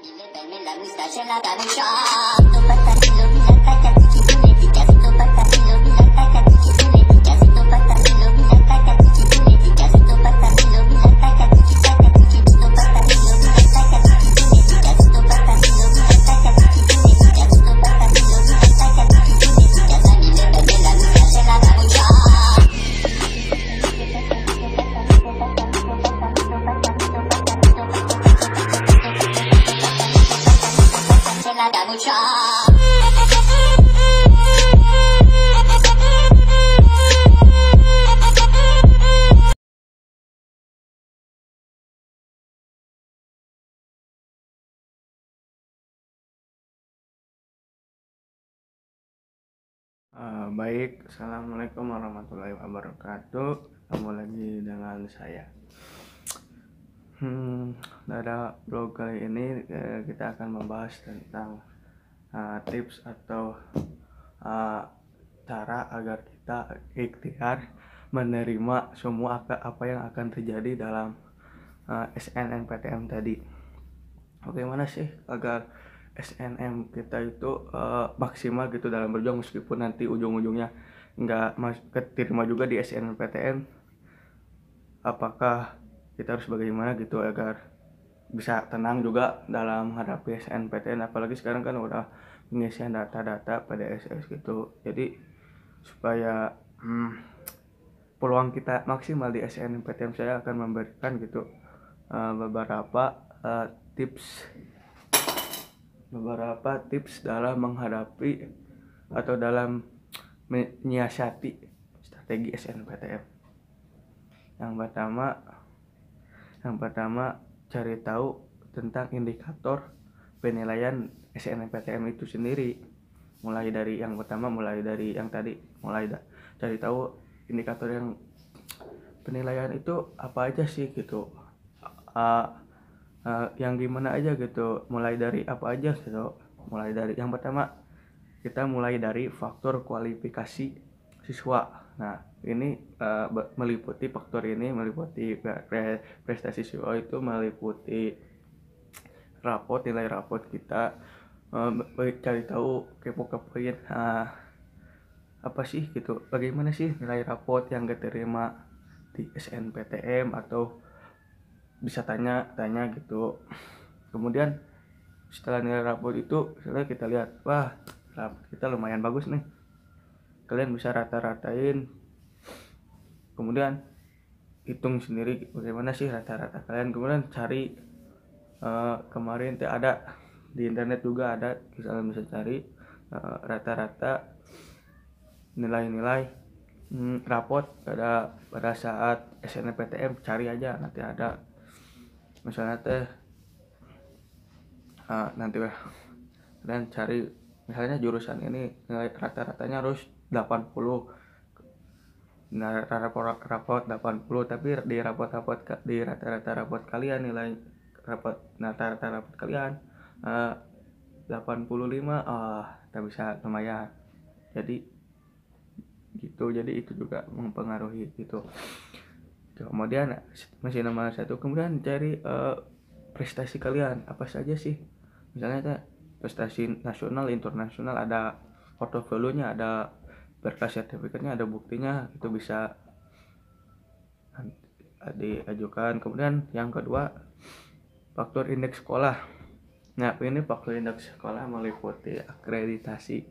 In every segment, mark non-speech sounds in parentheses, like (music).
Mille belle la moustache et la gamme Eh, baik, Assalamualaikum warahmatullahi wabarakatuh. Ketemu lagi dengan saya. Hmm, pada blog kali ini eh, kita akan membahas tentang uh, tips atau uh, cara agar kita ikhtiar menerima semua apa yang akan terjadi dalam uh, eh, SNMPTM tadi. Bagaimana sih agar SNM kita itu uh, maksimal gitu dalam berjuang meskipun nanti ujung-ujungnya nggak keterima juga di SNMPTN? Apakah kita harus bagaimana gitu agar bisa tenang juga dalam menghadapi SNPTN apalagi sekarang kan udah pengisian data-data pada SS gitu jadi supaya hmm, peluang kita maksimal di SNPTN saya akan memberikan gitu uh, beberapa uh, tips beberapa tips dalam menghadapi atau dalam menyiasati strategi SNPTN yang pertama yang pertama, cari tahu tentang indikator penilaian SNMPTN itu sendiri. Mulai dari yang pertama, mulai dari yang tadi, mulai dah cari tahu indikator yang penilaian itu apa aja sih gitu. Uh, uh, yang gimana aja gitu, mulai dari apa aja gitu. Mulai dari yang pertama kita mulai dari faktor kualifikasi siswa Nah, ini uh, meliputi faktor ini meliputi prestasi siswa e itu meliputi rapot nilai rapot kita uh, cari tahu kepo-kepoin uh, ah, apa sih gitu bagaimana sih nilai rapot yang diterima di SNPTM atau bisa tanya tanya gitu kemudian setelah nilai rapot itu setelah kita lihat wah rapot kita lumayan bagus nih kalian bisa rata-ratain kemudian hitung sendiri bagaimana sih rata-rata kalian kemudian cari uh, kemarin teh ada di internet juga ada kalian bisa cari rata eh, rata-rata nilai-nilai hmm, rapot pada pada saat SNPTM cari aja nanti ada misalnya teh uh, nanti dan cari misalnya jurusan ini nilai rata-ratanya harus 80 nah rapor rapot 80 tapi di rapot-rapot di rata-rata rapot kalian nilai rapot nah rata-rata rapot kalian eh, uh, 85 ah uh, tak bisa lumayan jadi gitu jadi itu juga mempengaruhi gitu kemudian masih nomor satu kemudian cari uh, prestasi kalian apa saja sih misalnya prestasi nasional internasional ada portofolionya ada berkas sertifikatnya ada buktinya itu bisa diajukan kemudian yang kedua faktor indeks sekolah nah ini faktor indeks sekolah meliputi akreditasi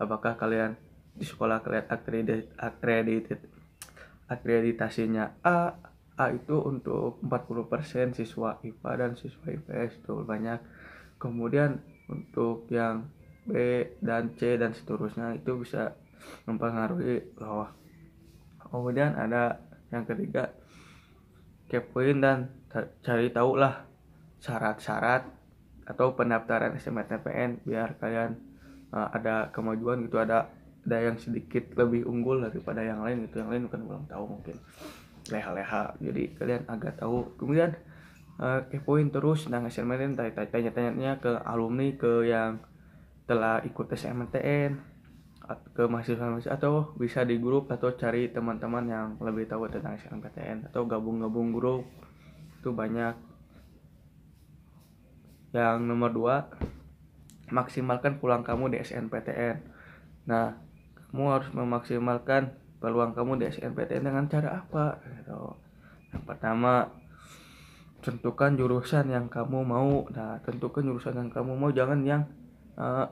apakah kalian di sekolah kalian akredit akredit akreditasinya A A itu untuk 40% siswa IPA dan siswa IPS itu banyak kemudian untuk yang B dan C dan seterusnya itu bisa mempengaruhi bawah. Kemudian ada yang ketiga kepoin dan cari tahu lah syarat-syarat atau pendaftaran SMPTN biar kalian uh, ada kemajuan gitu ada ada yang sedikit lebih unggul daripada yang lain itu yang lain bukan belum tahu mungkin leha-leha jadi kalian agak tahu kemudian uh, kepoin terus tentang SMPTN tanya-tanya ke alumni ke yang telah ikut SMPTN ke mahasiswa mahasiswa atau bisa di grup atau cari teman-teman yang lebih tahu tentang SNMPTN atau gabung-gabung grup itu banyak yang nomor dua maksimalkan pulang kamu di SNPTN nah kamu harus memaksimalkan peluang kamu di SNPTN dengan cara apa gitu. yang pertama tentukan jurusan yang kamu mau nah tentukan jurusan yang kamu mau jangan yang uh,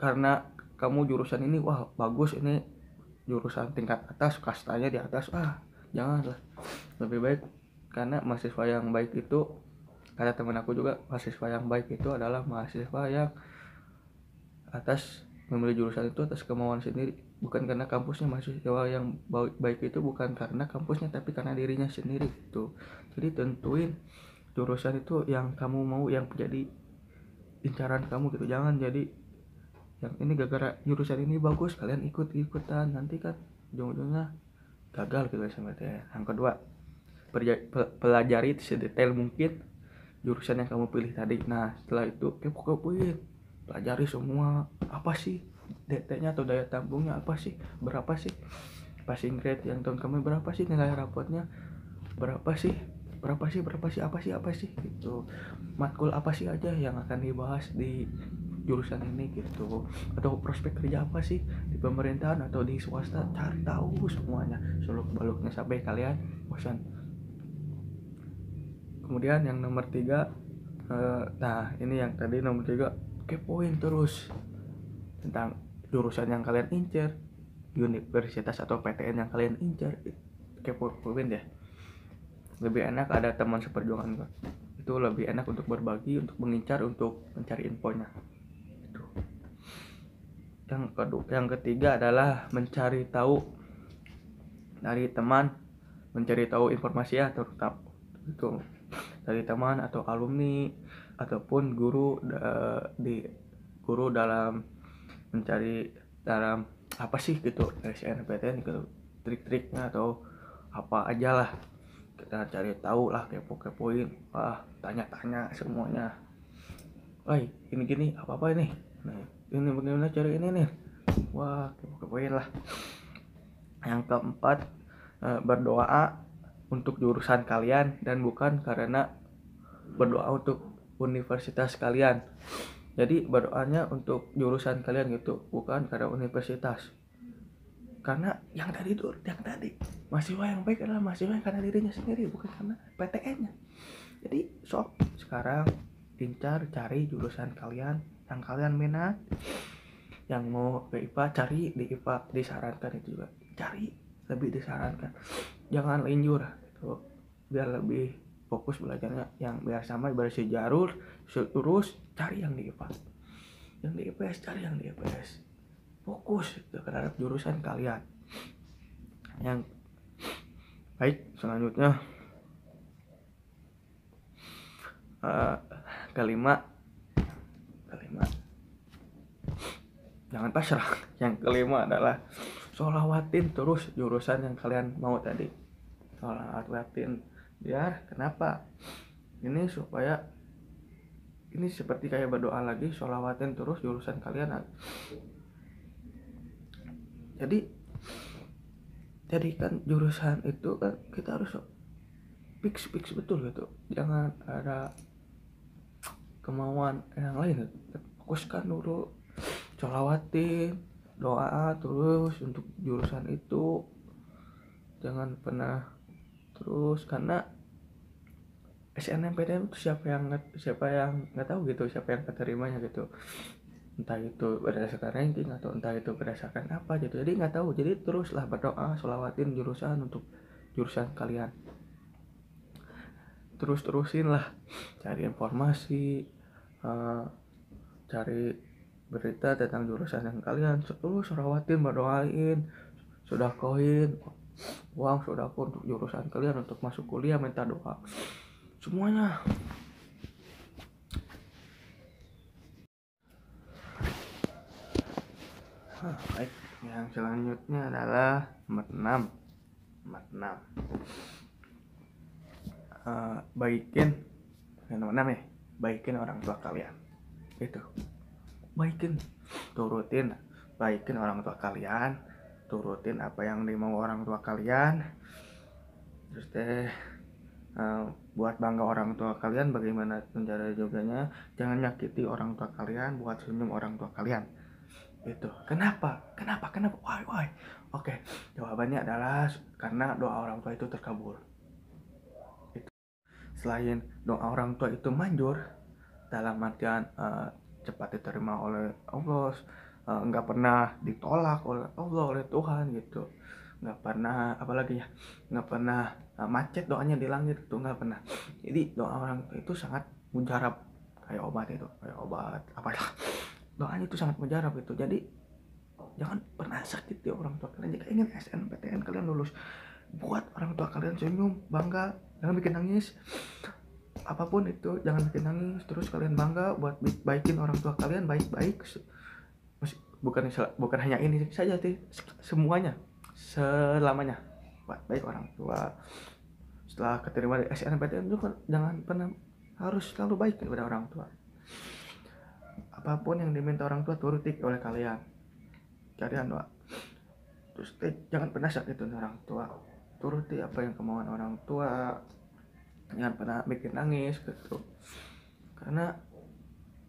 karena kamu jurusan ini wah bagus ini jurusan tingkat atas kastanya di atas ah janganlah lebih baik karena mahasiswa yang baik itu kata teman aku juga mahasiswa yang baik itu adalah mahasiswa yang atas memilih jurusan itu atas kemauan sendiri bukan karena kampusnya mahasiswa yang baik itu bukan karena kampusnya tapi karena dirinya sendiri gitu jadi tentuin jurusan itu yang kamu mau yang jadi incaran kamu gitu jangan jadi yang ini gara-gara jurusan ini bagus kalian ikut-ikutan nanti kan ujung-ujungnya gagal gitu ya yang kedua pelajari sedetail mungkin jurusan yang kamu pilih tadi nah setelah itu kepo eh, kepoin pelajari semua apa sih DT-nya atau daya tampungnya apa sih berapa sih passing grade yang tahun kami berapa sih nilai rapotnya berapa sih berapa sih berapa sih apa sih apa sih gitu matkul apa sih aja yang akan dibahas di jurusan ini gitu atau prospek kerja apa sih di pemerintahan atau di swasta cari tahu semuanya seluk beluknya sampai kalian bosan kemudian yang nomor tiga eh, nah ini yang tadi nomor tiga kepoin terus tentang jurusan yang kalian incer universitas atau PTN yang kalian incer kepoin deh lebih enak ada teman seperjuangan itu lebih enak untuk berbagi untuk mengincar untuk mencari infonya yang kedua yang ketiga adalah mencari tahu dari teman mencari tahu informasi ya terutama itu dari teman atau alumni ataupun guru di guru dalam mencari dalam apa sih gitu SNPTN gitu trik-triknya atau apa aja lah kita cari tahu lah kepo-kepoin wah tanya-tanya semuanya Wah, ini gini apa-apa ini nah, ini bagaimana cari ini nih wah kepoin lah yang keempat eh, berdoa untuk jurusan kalian dan bukan karena berdoa untuk universitas kalian jadi berdoanya untuk jurusan kalian gitu bukan karena universitas karena yang tadi itu yang tadi mahasiswa yang baik adalah mahasiswa karena dirinya sendiri bukan karena PTN-nya jadi sok sekarang incar cari jurusan kalian yang kalian minat yang mau ke IPA cari di IPA disarankan itu juga cari lebih disarankan jangan linjur itu biar lebih fokus belajarnya yang biar sama biar sejarur terus cari yang di IPA yang di IPS cari yang di IPS fokus gitu, terhadap jurusan kalian yang baik selanjutnya uh, kelima kelima jangan pasrah (laughs) yang kelima adalah sholawatin terus jurusan yang kalian mau tadi sholawatin biar kenapa ini supaya ini seperti kayak berdoa lagi sholawatin terus jurusan kalian jadi jadi kan jurusan itu kan kita harus fix fix betul gitu jangan ada kemauan yang lain fokuskan dulu colawatin doa terus untuk jurusan itu jangan pernah terus karena SNMPTN itu siapa yang siapa yang nggak tahu gitu siapa yang keterimanya gitu entah itu berdasarkan ranking atau entah itu berdasarkan apa gitu jadi nggak tahu jadi teruslah berdoa solawatin jurusan untuk jurusan kalian terus terusin lah cari informasi uh, cari berita tentang jurusan yang kalian lu surawatin berdoain sudah koin uang sudah pun untuk jurusan kalian untuk masuk kuliah minta doa semuanya baik yang selanjutnya adalah nomor 6 nomor 6 uh, eh, baikin nomor 6 ya baikin orang tua kalian itu baikin turutin baikin orang tua kalian turutin apa yang dimau orang tua kalian terus teh uh, buat bangga orang tua kalian bagaimana cara joganya jangan nyakiti orang tua kalian buat senyum orang tua kalian itu kenapa kenapa kenapa why why oke okay. jawabannya adalah karena doa orang tua itu terkabul selain doa orang tua itu manjur dalam artian uh, cepat diterima oleh Allah uh, pernah ditolak oleh Allah oleh Tuhan gitu nggak pernah apalagi ya nggak pernah uh, macet doanya di langit itu nggak pernah jadi doa orang tua itu sangat mujarab kayak obat itu kayak obat apa apalah doanya itu sangat mujarab itu jadi jangan pernah sakit ya orang tua kalian jika ingin SNPTN kalian lulus buat orang tua kalian senyum bangga jangan bikin nangis apapun itu jangan bikin nangis terus kalian bangga buat baikin orang tua kalian baik-baik bukan bukan hanya ini saja sih semuanya selamanya buat baik orang tua setelah keterima di SNPTN itu jangan pernah harus selalu baik kepada orang tua apapun yang diminta orang tua turutik oleh kalian kalian doa terus eh, jangan pernah sakit orang tua turuti apa yang kemauan orang tua jangan pernah bikin nangis gitu karena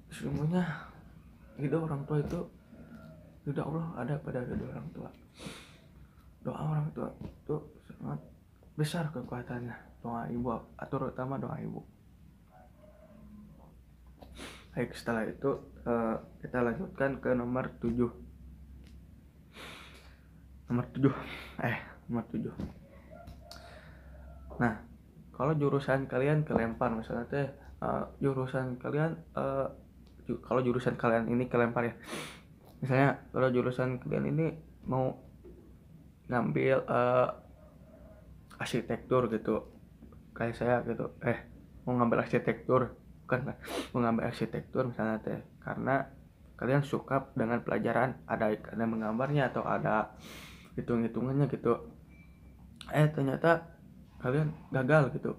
semuanya itu orang tua itu tidak Allah ada pada doa orang tua doa orang tua itu sangat besar kekuatannya doa ibu atau terutama doa ibu baik setelah itu eh, kita lanjutkan ke nomor tujuh, nomor tujuh, eh nomor tujuh nah kalau jurusan kalian kelempar misalnya teh uh, jurusan kalian uh, ju kalau jurusan kalian ini kelempar ya misalnya kalau jurusan kalian ini mau ngambil uh, arsitektur gitu kayak saya gitu eh mau ngambil arsitektur bukan mau ngambil arsitektur misalnya teh karena kalian suka dengan pelajaran ada ada menggambarnya atau ada hitung hitungannya gitu eh ternyata kalian gagal gitu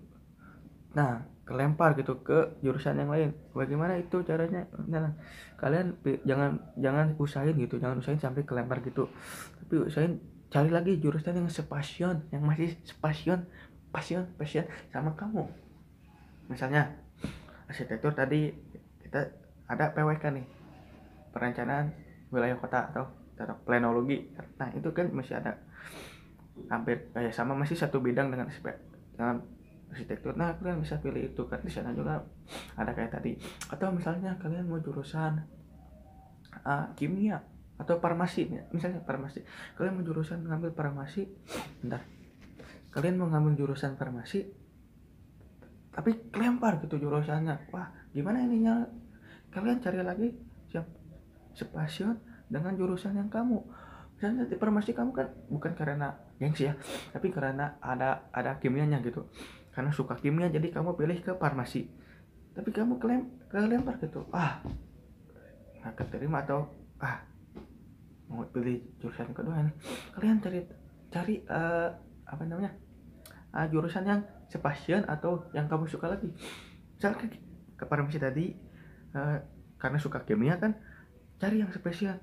nah kelempar gitu ke jurusan yang lain bagaimana itu caranya nah, kalian jangan jangan usahain gitu jangan usahain sampai kelempar gitu tapi usahain cari lagi jurusan yang sepasion yang masih sepasion pasion pasion sama kamu misalnya arsitektur tadi kita ada PWK nih perencanaan wilayah kota atau atau planologi nah itu kan masih ada hampir kayak sama masih satu bidang dengan dengan arsitektur nah kalian bisa pilih itu kan di sana juga ada kayak tadi atau misalnya kalian mau jurusan uh, kimia atau farmasi misalnya farmasi kalian mau jurusan ngambil farmasi bentar kalian mau ngambil jurusan farmasi tapi kelempar gitu jurusannya wah gimana ininya kalian cari lagi siap sepasion dengan jurusan yang kamu misalnya di farmasi kamu kan bukan karena gengsi ya tapi karena ada ada kimianya gitu karena suka kimia jadi kamu pilih ke farmasi tapi kamu klaim kelempar gitu ah nggak keterima atau ah mau pilih jurusan kedua ini kalian cari cari uh, apa namanya uh, jurusan yang spesial atau yang kamu suka lagi misalkan ke farmasi tadi uh, karena suka kimia kan cari yang spesial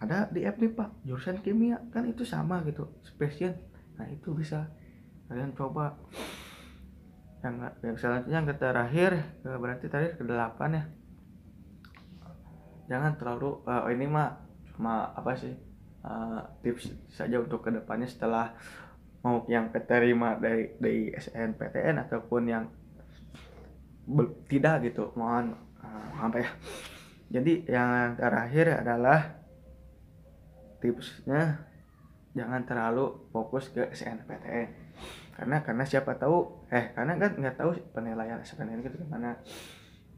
ada di FB pak jurusan kimia kan itu sama gitu spesial nah itu bisa kalian coba yang, yang selanjutnya yang terakhir eh, berarti tadi ke delapan ya jangan terlalu uh, ini mah cuma apa sih uh, tips saja untuk kedepannya setelah mau yang keterima dari dari SNPTN ataupun yang tidak gitu mohon uh, apa ya jadi yang terakhir adalah tipsnya jangan terlalu fokus ke SNPTN karena karena siapa tahu eh karena kan nggak tahu penilaian SNPTN itu gimana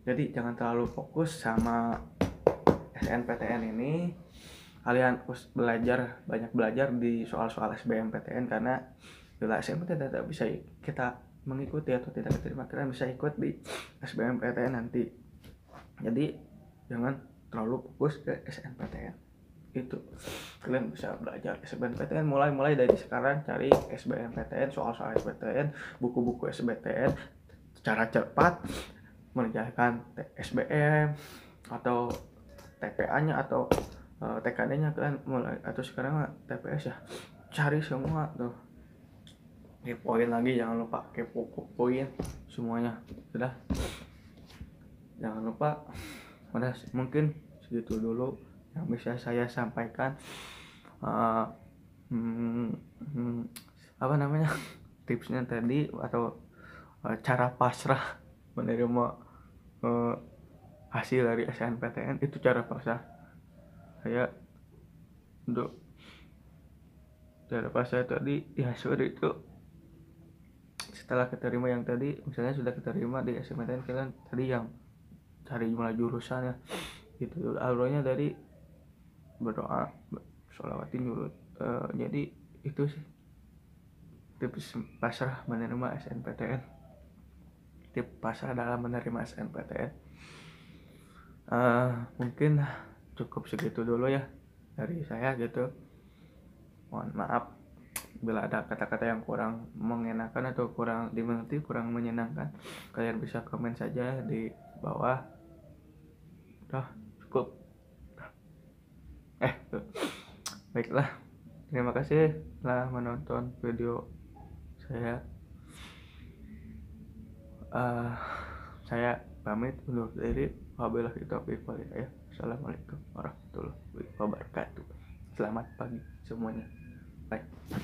jadi jangan terlalu fokus sama SNPTN ini kalian harus belajar banyak belajar di soal-soal SBMPTN karena bila SNPTN tidak bisa kita mengikuti atau tidak diterima kalian bisa ikut di SBMPTN nanti jadi jangan terlalu fokus ke SNPTN itu kalian bisa belajar SBMPTN mulai mulai dari sekarang cari SBMPTN soal-soal SBMPTN buku-buku SBMPTN cara cepat mengerjakan SBM atau TPA-nya atau uh, eh, TKD-nya kalian mulai atau sekarang TPS ya cari semua tuh kepoin lagi jangan lupa kepo kepoin semuanya sudah jangan lupa udah mungkin segitu dulu yang bisa saya sampaikan uh, hmm, hmm, apa namanya (laughs) tipsnya tadi atau uh, cara pasrah (laughs) menerima uh, hasil dari SNPTN itu cara pasrah saya untuk cara pasrah tadi ya sudah itu setelah keterima yang tadi misalnya sudah keterima di SNPTN kalian tadi yang cari jumlah jurusan ya gitu alurnya dari berdoa sholawatin nyurut uh, eh, jadi itu sih tips pasrah menerima SNPTN tips pasrah dalam menerima SNPTN uh, eh, mungkin cukup segitu dulu ya dari saya gitu mohon maaf bila ada kata-kata yang kurang mengenakan atau kurang dimengerti kurang menyenangkan kalian bisa komen saja di bawah dah eh baiklah terima kasih telah menonton video saya uh, saya pamit undur diri wabillahi taufiq walhidayah ya, assalamualaikum warahmatullahi wabarakatuh selamat pagi semuanya bye